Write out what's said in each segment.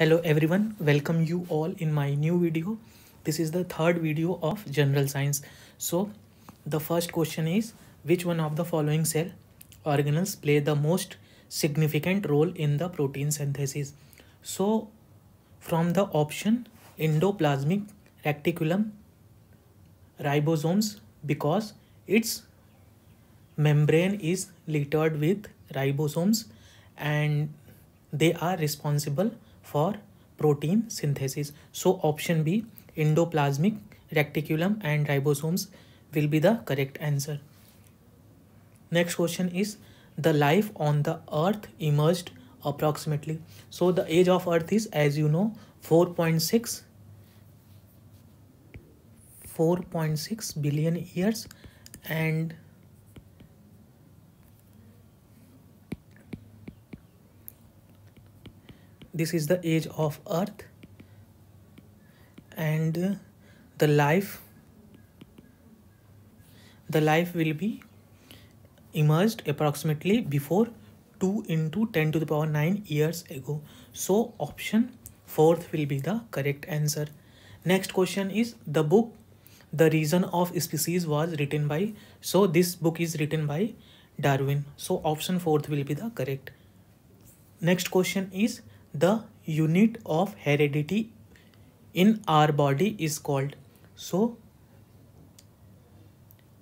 hello everyone welcome you all in my new video this is the third video of general science so the first question is which one of the following cell organelles play the most significant role in the protein synthesis so from the option endoplasmic reticulum ribosomes because its membrane is littered with ribosomes and they are responsible for protein synthesis. So option B endoplasmic reticulum and ribosomes will be the correct answer. Next question is the life on the earth emerged approximately. So the age of earth is as you know 4.6 4.6 billion years and this is the age of earth and the life the life will be emerged approximately before 2 into 10 to the power 9 years ago so option fourth will be the correct answer next question is the book the reason of species was written by so this book is written by darwin so option fourth will be the correct next question is the unit of heredity in our body is called. So,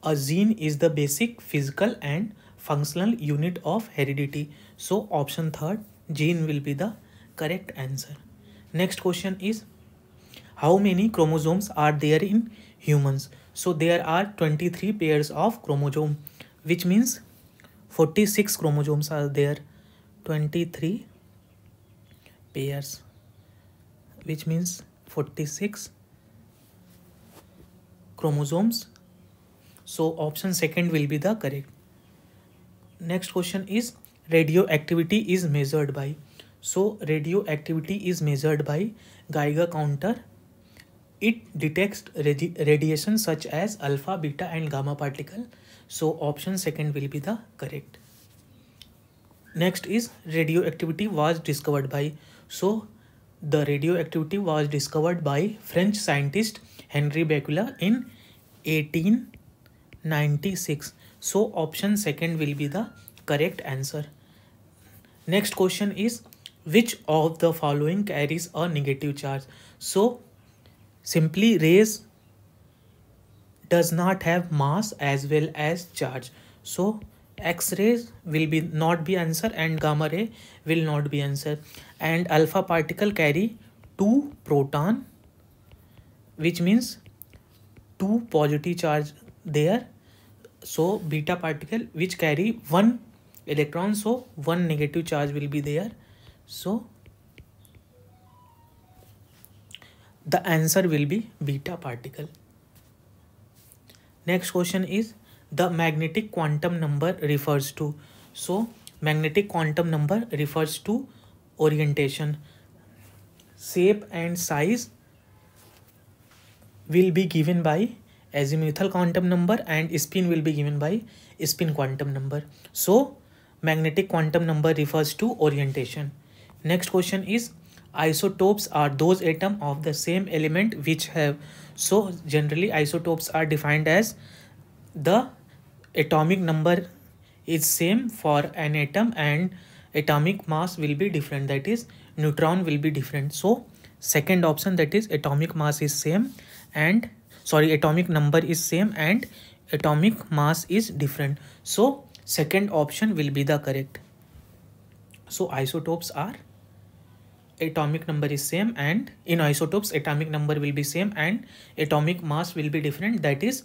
a gene is the basic physical and functional unit of heredity. So, option third, gene will be the correct answer. Next question is, how many chromosomes are there in humans? So, there are 23 pairs of chromosome, which means 46 chromosomes are there. 23 pairs which means 46 chromosomes so option second will be the correct next question is radioactivity is measured by so radioactivity is measured by geiger counter it detects radi radiation such as alpha beta and gamma particle so option second will be the correct Next is radioactivity was discovered by. So the radioactivity was discovered by French scientist Henry Becquerel in 1896. So option second will be the correct answer. Next question is which of the following carries a negative charge? So simply rays does not have mass as well as charge. So x rays will be not be answer and gamma ray will not be answer and alpha particle carry two proton which means two positive charge there so beta particle which carry one electron so one negative charge will be there so the answer will be beta particle next question is the magnetic quantum number refers to. So magnetic quantum number refers to orientation. Shape and size will be given by azimuthal quantum number and spin will be given by spin quantum number. So magnetic quantum number refers to orientation. Next question is isotopes are those atom of the same element which have so generally isotopes are defined as the atomic number is same for an atom and atomic mass will be different that is neutron will be different so second option that is atomic mass is same and sorry atomic number is same and atomic mass is different so second option will be the correct so isotopes are atomic number is same and in isotopes atomic number will be same and atomic mass will be different that is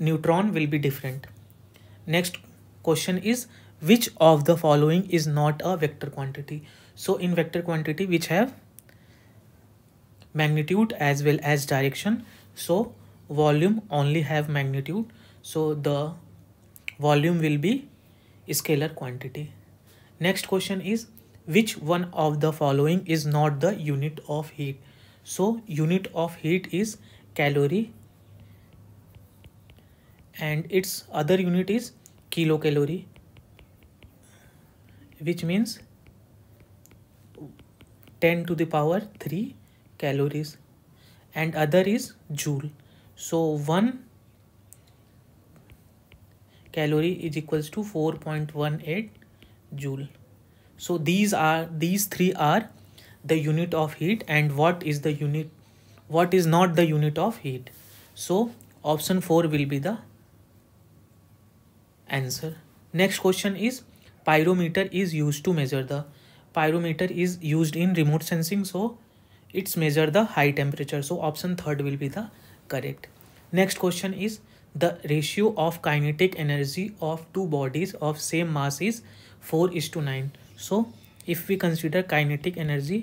neutron will be different next question is which of the following is not a vector quantity so in vector quantity which have magnitude as well as direction so volume only have magnitude so the volume will be scalar quantity next question is which one of the following is not the unit of heat so unit of heat is calorie and its other unit is kilocalorie which means 10 to the power 3 calories and other is joule so 1 calorie is equals to 4.18 joule so these are these three are the unit of heat and what is the unit what is not the unit of heat so option 4 will be the answer next question is pyrometer is used to measure the pyrometer is used in remote sensing so it's measure the high temperature so option third will be the correct next question is the ratio of kinetic energy of two bodies of same mass is 4 is to 9 so if we consider kinetic energy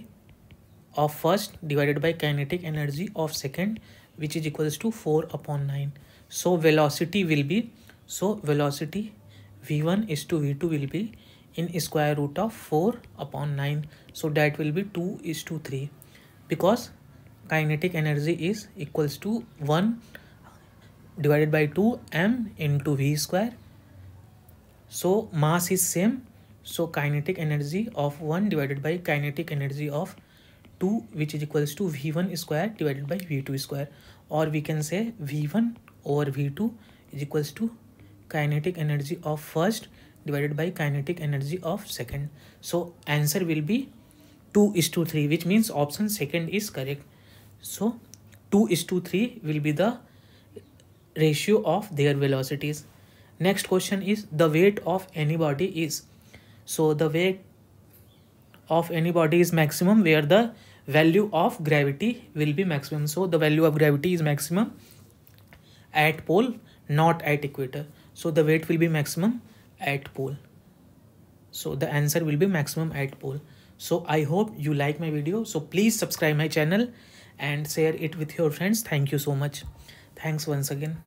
of first divided by kinetic energy of second which is equals to 4 upon 9 so velocity will be So velocity v1 is to v2 will be in square root of 4 upon 9. So that will be 2 is to 3 because kinetic energy is equals to 1 divided by 2 m into v square. So mass is same. So kinetic energy of 1 divided by kinetic energy of 2 which is equals to v1 square divided by v2 square or we can say v1 over v2 is equals to kinetic energy of first divided by kinetic energy of second. So answer will be 2 is to 3 which means option second is correct. So 2 is to 3 will be the ratio of their velocities. Next question is the weight of any body is. So the weight of any body is maximum where the value of gravity will be maximum. So the value of gravity is maximum at pole not at equator so the weight will be maximum at pole so the answer will be maximum at pole so i hope you like my video so please subscribe my channel and share it with your friends thank you so much thanks once again